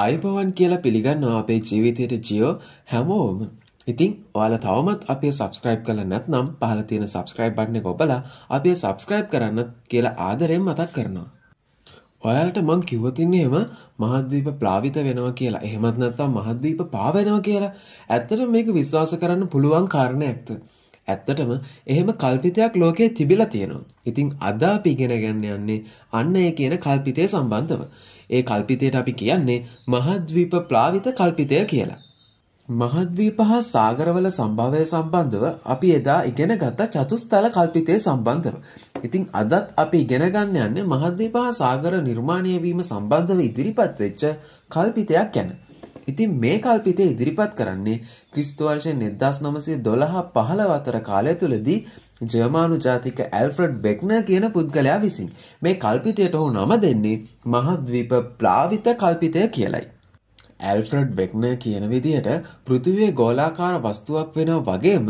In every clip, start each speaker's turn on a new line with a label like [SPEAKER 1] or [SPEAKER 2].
[SPEAKER 1] ආයුබෝවන් කියලා පිළිගන්නවා අපේ ජීවිතයට ජියෝ හැමෝම. ඉතින් ඔයාලා තවමත් අපේ subscribe කරලා නැත්නම් පහල තියෙන subscribe button එක ඔබලා අපේ subscribe කරන්න කියලා ආදරයෙන් මතක් කරනවා. ඔයාලට මං කිව්වතින්නේම මහද්වීප ප්ලාවිත වෙනවා කියලා. එහෙමත් නැත්නම් මහද්වීප පාවෙනවා කියලා. ඇත්තටම මේක විශ්වාස කරන්න පුළුවන් කාරණයක්. ඇත්තටම එහෙම කල්පිතයක් ලෝකයේ තිබිලා තියෙනවා. ඉතින් අද අපි ඉගෙන ගන්න යන්නේ අන්න ඒ කියන කල්පිතය සම්බන්ධව. ඒ කල්පිතයට අපි කියන්නේ මහද්වීප ප්ලාවිත කල්පිතය කියලා. මහද්වීප හා සාගරවල සම්භවය සම්බන්ධව අපි එදා ඉගෙන ගත්ත චතුස්තල කල්පිතය සම්බන්ධව. ඉතින් අදත් අපි ඉගෙන ගන්න යන්නේ මහද්වීප හා සාගර නිර්මාණය වීම සම්බන්ධව ඉදිරිපත් වෙච්ච කල්පිතයක් ගැන. ඉතින් මේ කල්පිතය ඉදිරිපත් කරන්නේ ක්‍රිස්තු වර්ෂයේ 1912 15 අතර කාලය තුලදී ජර්මානු ජාතික ඇල්ෆ්‍රඩ් බෙක්න කියන පුද්ගලයා විසින් මේ කල්පිතයට ඔහු නම දෙන්නේ මහද්වීප ප්ලාවිත කල්පිතය කියලයි. ඇල්ෆ්‍රඩ් වෙක්නර් කියන විදියට පෘථිවියේ ගෝලාකාර වස්තුවක් වෙනවා වගේම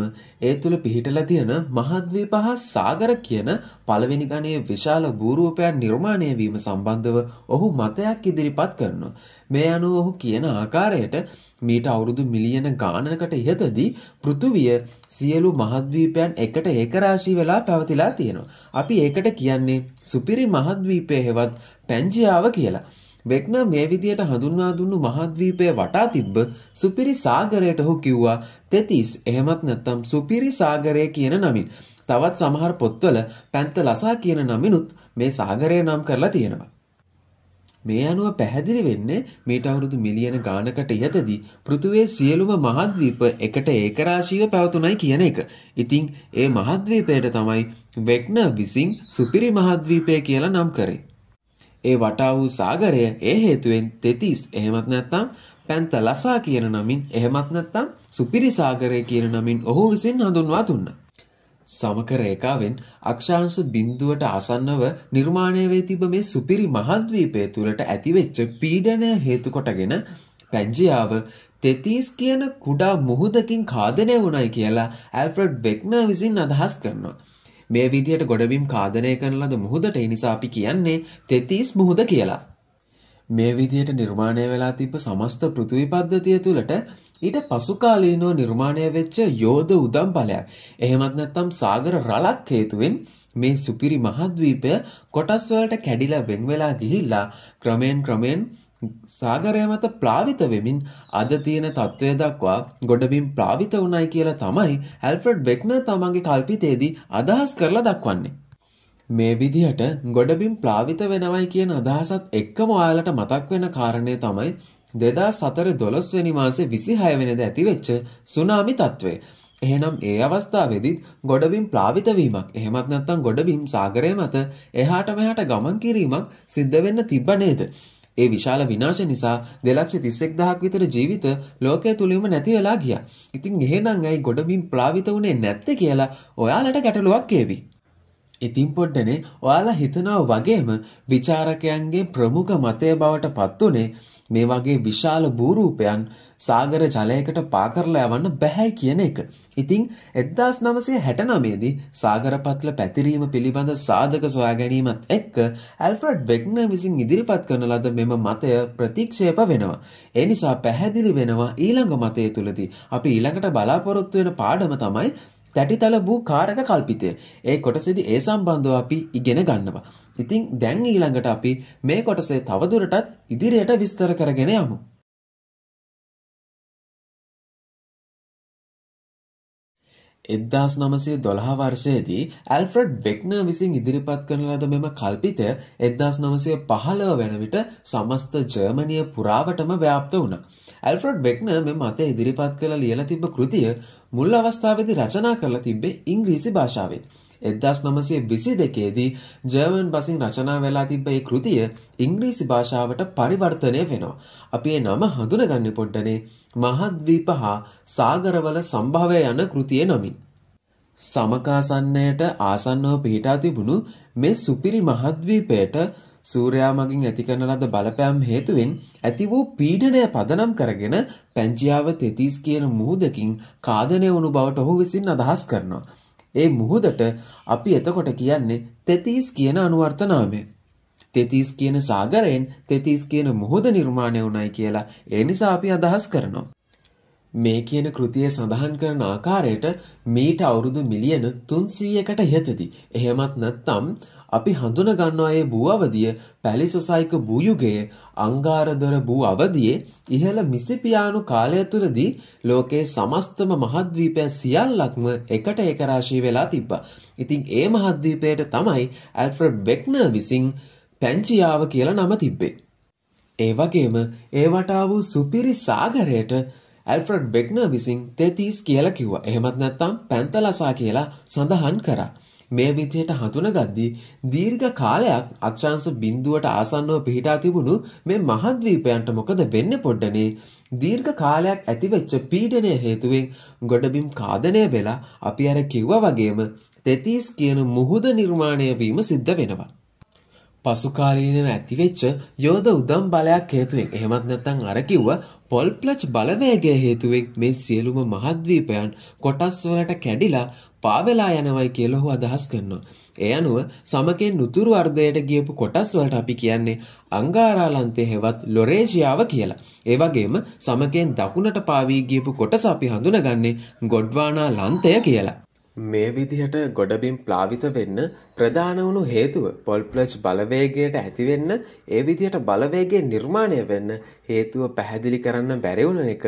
[SPEAKER 1] ඒ තුල පිහිටලා තියෙන මහද්වීප හා සාගර කියන පළවෙනි ගණයේ විශාල භූරූපයන් නිර්මාණය වීම සම්බන්ධව ඔහු මතයක් ඉදිරිපත් කරනවා. මේ අනුව ඔහු කියන ආකාරයට මීට අවුරුදු මිලියන ගාණනකට ඉහතදී පෘථුවිය සියලු මහද්වීපයන් එකට ඒකරාශී වෙලා පැවතිලා තියෙනවා. අපි ඒකට කියන්නේ සුපිරි මහද්වීපය හෙවත් පැංජියාව කියලා. බෙක්නර් මේ විදියට හඳුන්වා දුන්නු මහද්වීපය වටා තිබ්බ සුපිරි සාගරයට ඔහු කිව්වා තෙතිස් එහෙමත් නැත්නම් සුපිරි සාගරය කියන නමින්. තවත් සමහර පොත්වල පැන්ත ලසා කියන නමිනුත් මේ සාගරය නම් කරලා තියෙනවා. මේ අනුව පැහැදිලි වෙන්නේ මීට අවුරුදු මිලියන ගානකට ඉහතදී පෘථුවේ සියලුම මහද්වීප එකට ඒකරාශීව පැවතුණයි කියන එක. ඉතින් ඒ මහද්වීපයට තමයි වෙක්නර් විසින් සුපිරි මහද්වීපය කියලා නම් කරේ. ඒ වටා වූ සාගරය ඒ හේතුවෙන් තෙතිස් එහෙමත් නැත්නම් පැන්ත ලසා කියන නමින් එහෙමත් නැත්නම් සුපිරි සාගරය කියන නමින් ඔහු විසින් හඳුන්වා දුන්නා. සමක රේඛාවෙන් අක්ෂාංශ බිඳුවට ආසන්නව නිර්මාණය වී තිබ මේ සුපිරි මහද්වීපය තුළට ඇතිවෙච්ච පීඩනය හේතු කොටගෙන පැන්ජියාව තෙතිස් කියන කුඩා මුහුදකින් කාදනය වුණයි කියලා ඇල්ෆ්‍රඩ් බෙක්නර් විසින් අදහස් කරනවා. මේ විදියට ගොඩබිම් කාදනය කරන ලද මුහුදට ඒ නිසා අපි කියන්නේ තෙතිස් මුහුද කියලා. මේ විදියට නිර්මාණය වෙලා තිබ්බ සමස්ත පෘථිවි පද්ධතිය තුළට ඊට පසු කාලීනව නිර්මාණය වෙච්ච යෝධ උදම් බලයක්. එහෙමත් නැත්නම් සාගර රලක් හේතුවෙන් මේ සුපිරි මහද්වීපය කොටස් වලට කැඩිලා වෙන් වෙලා ගිහිල්ලා ක්‍රමෙන් ක්‍රමෙන් සාගරය මත ප්ලාවිත වෙමින් අද තියෙන තත්ත්වය දක්වා ගොඩබිම් ප්ලාවිත වුණයි කියලා තමයි ඇල්ෆ්‍රඩ් බෙක්නර් තමන්ගේ කල්පිතේදී අදහස් කරලා දක්වන්නේ. මේ විදිහට ගොඩබිම් ප්ලාවිත වෙනවයි කියන අදහසත් එක්කම ඔයාලට මතක් වෙන කාරණය තමයි 2004 12වෙනි මාසේ 26 වෙනිදා ඇතිවෙච්ච සුනාමි තත්ත්වය. එහෙනම් ඒ අවස්ථාවේදීත් ගොඩබිම් ප්ලාවිත වීමක් එහෙමත් නැත්නම් ගොඩබිම් සාගරය මත එහාට මෙහාට ගමන් කිරීමක් සිද්ධ වෙන්න තිබ්බ නේද? ඒ විශාල විනාශ නිසා 231000ක් විතර ජීවිත ලෝකය තුලින්ම නැති වෙලා ගියා. ඉතින් එහෙනම් ඇයි ගොඩබිම් ප්ලාවිත වුණේ නැත්තේ කියලා ඔයාලට ගැටලුවක් එවි. ඉතින් පොඩ්ඩනේ ඔයාලා හිතනවා වගේම ਵਿਚාරකයන්ගේ ප්‍රමුඛ මතය බවට පත් උනේ මේ වගේ විශාල භූරූපයන් සාගර ජලයකට පා කරලා යවන්න බැහැයි කියන එක. ඉතින් 1969 දී සාගරපත්ල පැතිරීම පිළිබඳ සාධක සොයා ගැනීමත් එක්ක ඇල්ෆ්‍රඩ් බෙක්නර් විසින් ඉදිරිපත් කරන ලද මෙම මතය ප්‍රතික්ෂේප වෙනවා. ඒ නිසා පැහැදිලි වෙනවා ඊළඟ මතය තුලදී අපි ඊළඟට බලාපොරොත්තු වෙන පාඩම තමයි තැටිතල වූ කාරක කල්පිතය. ඒ කොටසේදී ඒ සම්බන්ධව අපි ඉගෙන ගන්නවා. ඉතින් දැන් ඊළඟට අපි මේ කොටසේ තවදුරටත් ඉදිරියට විස්තර කරගෙන යමු. එදදාස් නමසේ දොළහ වර්ෂයේදී ඇල්ෆ්‍රඩ් බෙක්න විසින් ඉදිරිපත් කරන ලද මෙම කල්පිතය එදදාස් නමසය පහළව වෙන විට සමස්ත ජර්මණය පුරාවටම ව්‍යාප්ත වුණ. ඇල්ෆ්‍රඩ් බෙක්න මෙ මත ඉදිරිපත් කළ ලියල තිබ කෘතිය මුල් අවස්ථාවදි රචනා කරලා තිබ්බේ ඉංග්‍රීසි භාෂාවෙන්. එදස් නොමසේ විසි දෙකේදී ජර්මන් බසින් රචනා වෙලා තිබ ඒ කෘතිය ඉංග්‍රීසි භාෂාවට පරිවර්තනය වෙනවා. අපේ නම හඳුනගන්න පොඩ්ඩනේ මහද්වීප හා සාගරවල සම්භාවය යන කෘතිය නමින්. සමකාසන්නයට ආසන්නව පිහිටා තිබුණු මේ සුපිරි මහද්වීපයට සූර්යා මගින් ඇති කරන ලද බලපෑම් හේතුවෙන් ඇති වූ පීඩනය පදනම් කරගෙන පැංචියාව තෙතිස් කියන මුහුදකින් කාදනය වුණු බවට ඔහු විසින් අදහස් කරනවා. ඒ මුහුදට අපි එතකොට කියන්නේ තෙතිස් කියන අනුවර්තනාමය. තෙතිස් කියන සාගරයෙන් තෙතිස් කියන මුහුද නිර්මාණය වුණයි කියලා ඒ නිසා අපි අදහස් කරනවා. මේ කියන කෘතිය සඳහන් කරන ආකාරයට මීට අවුරුදු මිලියන 300කට ඉහතදී එහෙමත් නැත්නම් අපි හඳුන ගන්නවා මේ භූ අවධිය පැලිසොසයික භූ යුගයේ අංගාරදොර භූ අවධියේ ඉහළ මිසිපියානු කාලය තුලදී ලෝකයේ සමස්තම මහද්වීපය සියල්ලක්ම එකට එක රාශී වෙලා තිබ්බා. ඉතින් ඒ මහද්වීපයට තමයි ඇල්ෆ්‍රඩ් බෙක්නර් විසින් පැන්චියාව කියලා නම තිබ්බේ. ඒ වගේම ඒ වටා වූ සුපිරි සාගරයට ඇල්ෆ්‍රඩ් බෙක්නර් විසින් තෙතිස් කියලා කිව්වා. එහෙමත් නැත්නම් පැන්තලසා කියලා සඳහන් කරා. මේ විදිහට හඳුනගද්දී දීර්ඝ කාලයක් අක්ෂාංශ බිඳුවට ආසන්නව පිහිටා තිබුණු මේ මහද්වීපයන්ට මොකද වෙන්නේ පොඩ්ඩනේ දීර්ඝ කාලයක් ඇතිවෙච්ච පීඩනය හේතුවෙන් ගොඩබිම් කාදනය වෙලා අපි අර කිව්වා වගේම තෙතිස් කියන මුහුද නිර්මාණය වීම සිද්ධ වෙනවා. පසුකාලීනව ඇතිවෙච්ච යෝධ උදම් බලයක් හේතුවෙන් එහෙමත් නැත්නම් අර කිව්ව පොල්ප්ලච් බලවේගය හේතුවෙන් මේ සියලුම මහද්වීපයන් කොටස් වලට කැඩිලා පාවෙලා යනවයි කියලා ඔහු අදහස් කරනවා. ඒ අනුව සමකෙන් උතුරු අර්ධයට ගියපු කොටස් වලට අපි කියන්නේ අංගාරාලන්තය හෙවත් ලොරේෂියාව කියලා. ඒ වගේම සමකෙන් දකුණට පාවී ගියපු කොටස අපි හඳුනගන්නේ ගොඩ්වානා ලන්තය කියලා. මේ විදිහට ගොඩබිම් ප්ලාවිත වෙන්න ප්‍රධාන වුණු හේතුව පොල්ප්ලච් බලවේගයට ඇතිවෙන්න ඒ විදිහට බලවේගේ නිර්මාණය වෙන්න හේතුව පැහැදිලි කරන්න බැරිවුණ එක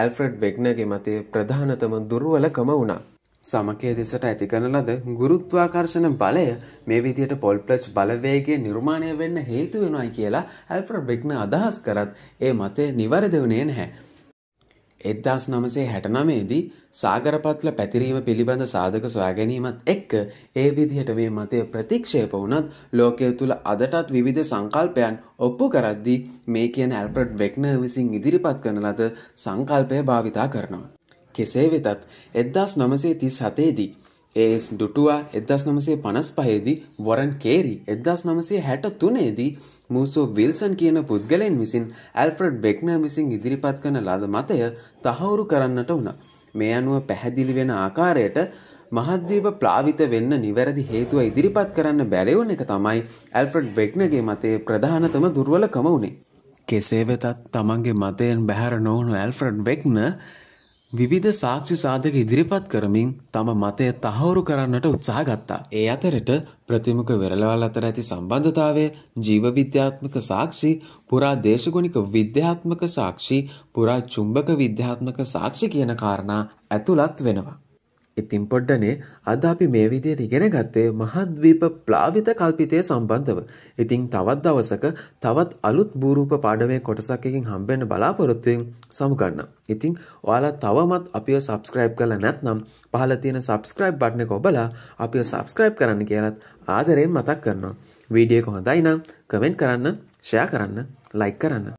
[SPEAKER 1] ඇල්ෆ්‍රඩ් බෙක්නගේ මතේ ප්‍රධානතම දුර්ුවලකම වුණා. සමකය දෙසට ඇති කරන ලද ගුරුත්වාකර්ශන බලය මේ විදියට පොල්ප්ලච් බලවේගේ නිර්මාණය වෙන්න හේතු වෙනයි කියලා ඇල්ෆ්‍රඩ් බ්‍රිග්න අදහස් කරත් ඒ මතය නිවැරදි වුණේ නැහැ. එද්දාස් නමසේ හැටනමේදී සාගරපත්ල පැතිරීම පිළිබඳ සාධක සොයාගැනීමත් එක්ක ඒ විදිහට මේ මතය ප්‍රතික්ෂේප වුණත් ලෝකය තුළ අදටත් විවිධ සංකල්පයන් ඔප්පු කරද්දී මේ කියන ඇල්ප්‍රඩ් වෙක්න විසින් ඉදිරිපත් කරන ලද සංකල්පය භාවිතා කරනවා. කෙසේ වෙතත් 1937 දී ඒස් ඩුටුවා 1955 දී වොරන් කේරි 1963 දී මූසෝ විල්සන් කියන පුද්ගලයන් විසින් ඇල්ෆ්‍රඩ් බෙක්නර් විසින් ඉදිරිපත් කරන ලද මතය තහවුරු කරන්නට වුණා. මේ අනුව පැහැදිලි වෙන ආකාරයට මහද්දීප ප්ලාවිත වෙන්න නිවැරදි හේතුව ඉදිරිපත් කරන්න බැරවුන එක තමයි ඇල්ෆඩ් වෙක්නගේ මතේ ප්‍රධානතම දුර්වලකම වුණේ. කෙසේ වෙතත් තමන්ගේ මතයෙන් බැහැර නොවුණු ඇල්ෆඩ් වෙක්න විවිධ සාක්ෂි සාධක ඉදිරිපත් කරමින් තම මතය තහවුරු කරන්නට උත්සාහ ගත්තා. ඒ අතරට ප්‍රතිමුඛ වෙරළවල් අතර ඇති සම්බන්ධතාවය ජීවවිද්‍යාත්මක සාක්ෂි පුරා දේශගුණික විද්‍යාත්මක සාක්ෂි පුරා චුම්බක විද්‍යාත්මක සාක්ෂි කියන කාරණා ඇතුළත් වෙනවා. ඉතින් පොඩ්ඩනේ අද අපි මේ විදිහට ඉගෙන ගත්තේ මහද්වීප ප්ලාවිත කල්පිතය සම්බන්ධව. ඉතින් තවත් දවසක තවත් අලුත් භූරූප පාඩමේ කොටසක් එකකින් හම්බෙන්න බලාපොරොත්තුෙන් සමුගන්නම්. ඉතින් ඔයාලා තවමත් අපිව subscribe කරලා නැත්නම් පහළ තියෙන subscribe button එක ඔබලා අපිව subscribe කරන්න කියලත් ආදරයෙන් මතක් කරනවා. වීඩියෝ එක හොඳයි නම් comment කරන්න, share කරන්න, like කරන්න.